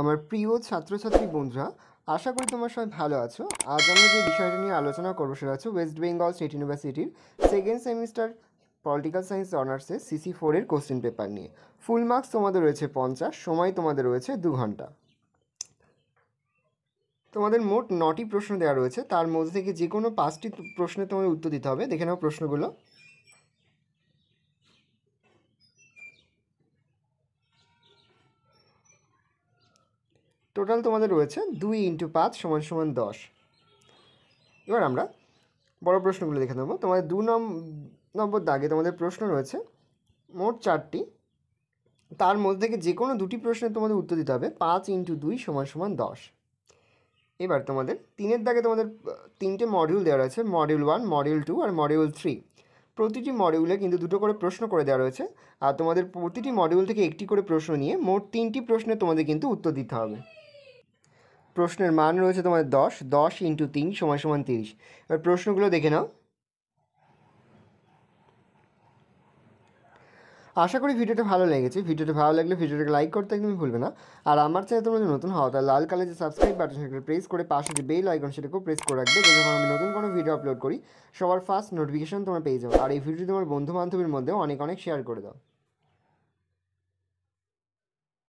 আমার প্রিয় ছাত্রছাত্রী বন্ধুরা আশা করি তোমার সবাই ভালো আছো আজ আমরা যে বিষয়টা নিয়ে আলোচনা করবো সেটা হচ্ছে ওয়েস্ট বেঙ্গল স্টেট ইউনিভার্সিটির সেকেন্ড সেমিস্টার পলিটিক্যাল সায়েন্স অনার্সে সিসি ফোরের কোশ্চেন পেপার নিয়ে ফুল মার্কস তোমাদের রয়েছে পঞ্চাশ সময় তোমাদের রয়েছে দু ঘন্টা তোমাদের মোট নটি প্রশ্ন দেওয়া রয়েছে তার মধ্যে থেকে যে কোনো পাঁচটি প্রশ্নে তোমাদের উত্তর দিতে হবে দেখে নাও প্রশ্নগুলো টোটাল তোমাদের রয়েছে দুই ইন্টু পাঁচ সমান সমান দশ এবার আমরা বড় প্রশ্নগুলো দেখে নেব তোমাদের দু নম্বর দাগে তোমাদের প্রশ্ন রয়েছে মোট চারটি তার মধ্যে থেকে যে কোনো দুটি প্রশ্নের তোমাদের উত্তর দিতে হবে পাঁচ ইন্টু দুই সমান সমান দশ এবার তোমাদের তিনের দাগে তোমাদের তিনটে মডিউল দেওয়া রয়েছে মডিউল ওয়ান মডিউল টু আর মডিউল থ্রি প্রতিটি মডিউলে কিন্তু দুটো করে প্রশ্ন করে দেওয়া রয়েছে আর তোমাদের প্রতিটি মডিউল থেকে একটি করে প্রশ্ন নিয়ে মোট তিনটি প্রশ্নের তোমাদের কিন্তু উত্তর দিতে হবে প্রশ্নের মান রয়েছে তোমাদের দশ দশ ইন্টু তিন সময় সমান তিরিশ এবার প্রশ্নগুলো দেখে নাও আশা করি ভিডিওটা ভালো লেগেছে ভিডিওটা ভালো লাগলে ভিডিওটাকে লাইক করতে একদমই ভুলবে না আর আমার চ্যানেল তোমরা নতুন হওয়া তাহলে লাল কালে যে সাবস্ক্রাইব বাটন সেটা প্রেস করে পাশে যে বেল আইকন সেটাকেও প্রেস করে রাখবে যখন আমি নতুন কোনো ভিডিও আপলোড করি সবার ফার্স্ট নোটিফিকেশন তোমরা পেয়ে যাও আর এই ভিডিও তোমার বন্ধু বান্ধবীর মধ্যেও অনেক অনেক শেয়ার করে দাও